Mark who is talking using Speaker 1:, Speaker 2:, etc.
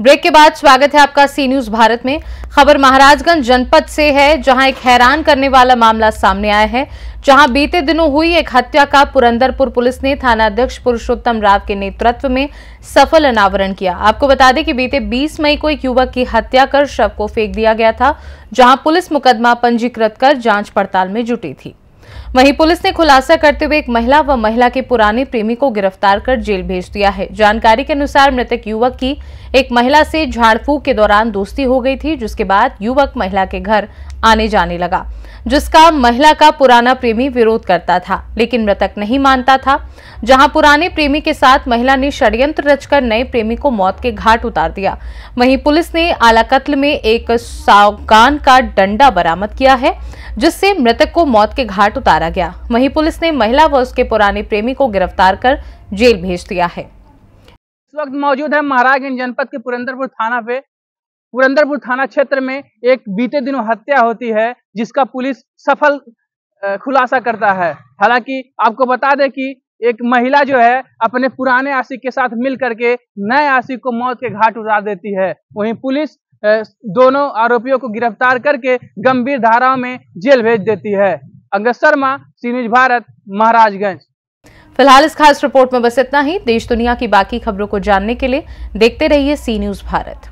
Speaker 1: break के बाद स्वागत है आपका सी न्यूज भारत में खबर महाराजगंज जनपद से है जहां एक हैरान करने वाला मामला सामने आया है जहां बीते दिनों हुई एक हत्या का पुरंदरपुर पुलिस ने थानाध्यक्ष पुरुषोत्तम राव के नेतृत्व में सफल अनावरण किया आपको बता दें कि बीते 20 मई को एक युवक की हत्या कर शव को फेंक दिया गया था जहां पुलिस मुकदमा पंजीकृत कर जांच पड़ताल में जुटी थी वहीं पुलिस ने खुलासा करते हुए एक महिला व महिला के पुराने प्रेमी को गिरफ्तार कर जेल भेज दिया है जानकारी के अनुसार मृतक युवक की एक महिला से झाड़ के दौरान दोस्ती हो गई थी जिसके बाद युवक महिला के घर आने जाने लगा जिसका महिला का पुराना प्रेमी विरोध करता था लेकिन मृतक नहीं मानता था जहां पुराने प्रेमी के साथ महिला ने षड्यंत्र रचकर नए प्रेमी को मौत के घाट उतार दिया वहीं पुलिस ने आला कत्ल में एक सावगान का डंडा बरामद किया है जिससे मृतक को मौत के घाट उतारा गया वहीं पुलिस ने महिला व उसके पुराने प्रेमी को गिरफ्तार कर जेल भेज दिया है
Speaker 2: इस वक्त मौजूद है महाराजगंज जनपद के पुरंदरपुर थाना पे पुरंदरपुर थाना क्षेत्र में एक बीते दिनों हत्या होती है जिसका पुलिस सफल खुलासा करता है हालांकि आपको बता दें कि एक महिला जो है अपने पुराने आशिक के साथ मिल करके नए आशिक को मौत के घाट उतार देती है वहीं पुलिस दोनों आरोपियों को गिरफ्तार करके गंभीर धाराओं में जेल भेज देती है अंगद शर्मा सी न्यूज भारत महाराजगंज
Speaker 1: फिलहाल इस खास रिपोर्ट में बस इतना ही देश दुनिया की बाकी खबरों को जानने के लिए देखते रहिए सी न्यूज भारत